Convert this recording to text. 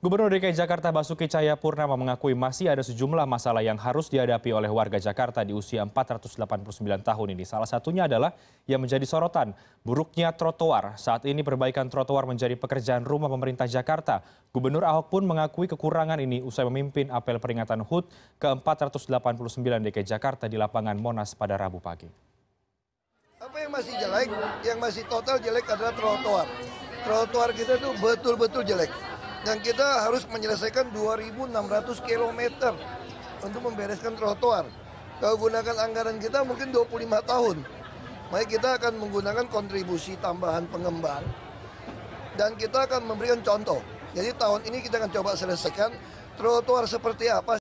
Gubernur DKI Jakarta Basuki Cahayapurnama mengakui masih ada sejumlah masalah yang harus dihadapi oleh warga Jakarta di usia 489 tahun ini. Salah satunya adalah yang menjadi sorotan, buruknya trotoar. Saat ini perbaikan trotoar menjadi pekerjaan rumah pemerintah Jakarta. Gubernur Ahok pun mengakui kekurangan ini usai memimpin apel peringatan HUT ke-489 DKI Jakarta di lapangan Monas pada Rabu pagi. Apa yang masih jelek? Yang masih total jelek adalah trotoar. Trotoar kita itu betul-betul jelek dan kita harus menyelesaikan 2.600 km untuk membereskan trotoar. Kalau gunakan anggaran kita mungkin 25 tahun. Mari kita akan menggunakan kontribusi tambahan pengembang dan kita akan memberikan contoh. Jadi tahun ini kita akan coba selesaikan trotoar seperti apa